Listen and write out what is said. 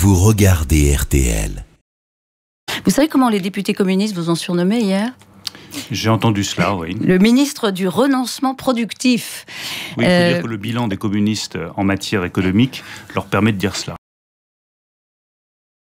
vous regardez RTL. Vous savez comment les députés communistes vous ont surnommé hier j'ai entendu cela, oui. Le ministre du renoncement productif. Oui, il faut euh, dire que le bilan des communistes en matière économique leur permet de dire cela.